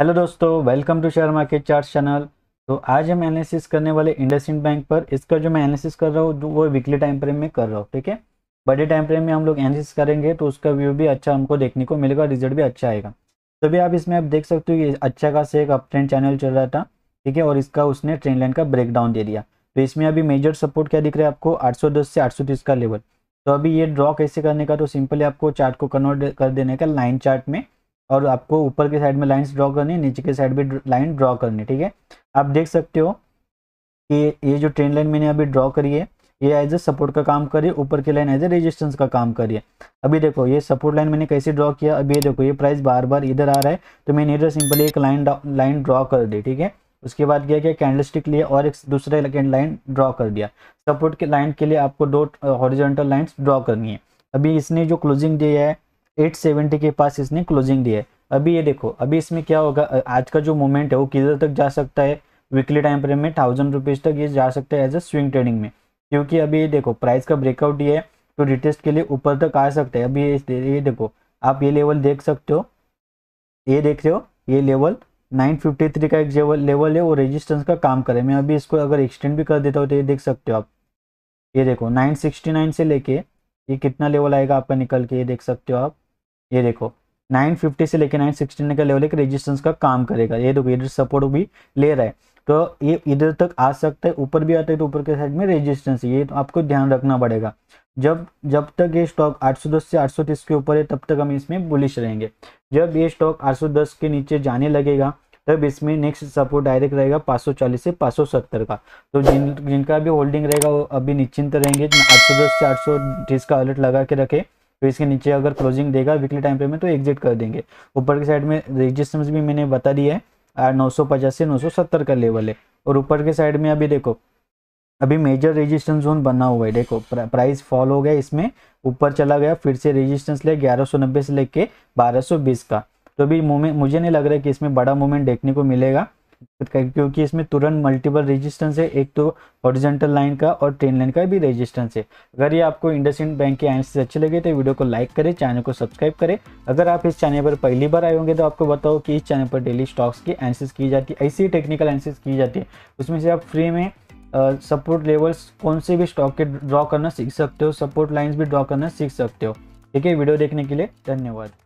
hello दोस्तों welcome to share market chart channel तो आज हम एनालिसिस करने वाले इंडसइंड बैंक पर इसका जो मैं एनालिसिस कर रहा हूँ वो वीकली टाइम फ्रेम में कर रहा हूँ ठीक है बड़े टाइम फ्रेम में हम लोग एनालिसिस करेंगे तो उसका व्यू भी अच्छा हमको देखने को मिलेगा रिजल्ट भी अच्छा आएगा तो भी आप इसमें आप देख सकते हो कि अच्छा खास एक अप ट्रेंड चैनल चल रहा था ठीक है और इसका उसने ट्रेन लाइन का ब्रेकडाउन दे दिया तो इसमें अभी मेजर सपोर्ट क्या दिख रहा है आपको 810 से 830 का लेवल तो अभी ये ड्रॉ कैसे करने का तो सिंपली आपको चार्ट को कन्वर्ट कर देने का लाइन चार्ट में और आपको ऊपर के साइड में लाइंस ड्रॉ करनी है नीचे के साइड भी लाइन ड्रॉ करनी ठीक है आप देख सकते हो कि ये जो ट्रेन लाइन मैंने अभी ड्रॉ करी है ये एज ए सपोर्ट का काम करिए ऊपर की लाइन एज ए रेजिस्टेंस का काम करिए अभी देखो ये सपोर्ट लाइन मैंने कैसे ड्रॉ किया अभी ये देखो ये प्राइस बार बार इधर आ रहा है तो मैंने इधर सिंपली एक लाइन लाइन ड्रॉ कर दी ठीक है उसके बाद क्या किया कैंडल स्टिक लिया और एक दूसरे लाइन ड्रॉ कर दिया सपोर्ट के लाइन के लिए आपको दो हॉरिजॉन्टल लाइन ड्रॉ करनी है अभी इसने जो क्लोजिंग दी है 870 के पास इसने क्लोजिंग दिया है अभी ये देखो अभी इसमें क्या होगा आज का जो मोमेंट है वो किधर तक जा सकता है वीकली टाइम फ्रेम में थाउजेंड रुपीज तक ये जा सकता है एज अ स्विंग ट्रेडिंग में क्योंकि अभी ये देखो प्राइस का ब्रेकआउट ये है तो रिटेस्ट के लिए ऊपर तक आ सकता है अभी ये ये देखो आप ये लेवल देख सकते हो ये देख रहे हो ये लेवल 953 का एक लेवल है वो रेजिस्टेंस का काम करे मैं अभी इसको अगर एक्सटेंड भी कर देता हूँ तो ये देख सकते हो आप ये देखो 969 से लेके ये कितना लेवल आएगा आपका निकल के ये देख सकते हो आप ये देखो 950 से लेकर 960 का लेवल एक रेजिस्टेंस का काम करेगा ये देखो इधर सपोर्ट भी ले रहा है तो ये इधर तक आ सकता है ऊपर भी आता है तो ऊपर के साइड में रेजिस्टेंस ये तो आपको ध्यान रखना पड़ेगा जब जब तक ये स्टॉक 810 से 830 के ऊपर है तब तक हम इसमें बुलिश रहेंगे जब ये स्टॉक 810 के नीचे जाने लगेगा तब इसमें नेक्स्ट सपोर्ट डायरेक्ट रहेगा 540 से 570 का तो जिन जिनका भी होल्डिंग रहेगा वो अभी निश्चिंत रहेंगे आठ से आठ का अलर्ट लगा के रखें फिर इसके नीचे अगर क्लोजिंग देगा वीकली टाइम फ्रेम में तो एग्जिट कर देंगे ऊपर की साइड में रजिस्टेंस भी मैंने बता दिया है नौ से नौ का लेवल है और ऊपर के साइड में अभी देखो अभी मेजर रेजिस्टेंस जोन बना हुआ है देखो प्राइस फॉल हो गया इसमें ऊपर चला गया फिर से रेजिस्टेंस ले 1190 से लेके 1220 का तो अभी मुझे नहीं लग रहा है कि इसमें बड़ा मूवमेंट देखने को मिलेगा क्योंकि इसमें तुरंत मल्टीपल रेजिस्टेंस है एक तो ऑरिजेंटल लाइन का और ट्रेन लाइन का भी रेजिस्टेंस है अगर ये आपको इंड बैंक के एनालिसिस अच्छे लगे तो वीडियो को लाइक करें चैनल को सब्सक्राइब करें अगर आप इस चैनल पर पहली बार आए होंगे तो आपको बताओ कि इस चैनल पर डेली स्टॉक्स की एनसिस की जाती है ऐसी टेक्निकल एनसिस की जाती है उसमें से आप फ्री में सपोर्ट लेवल्स कौन से भी स्टॉक के ड्रॉ करना सीख सकते हो सपोर्ट लाइन्स भी ड्रॉ करना सीख सकते हो ठीक है वीडियो देखने के लिए धन्यवाद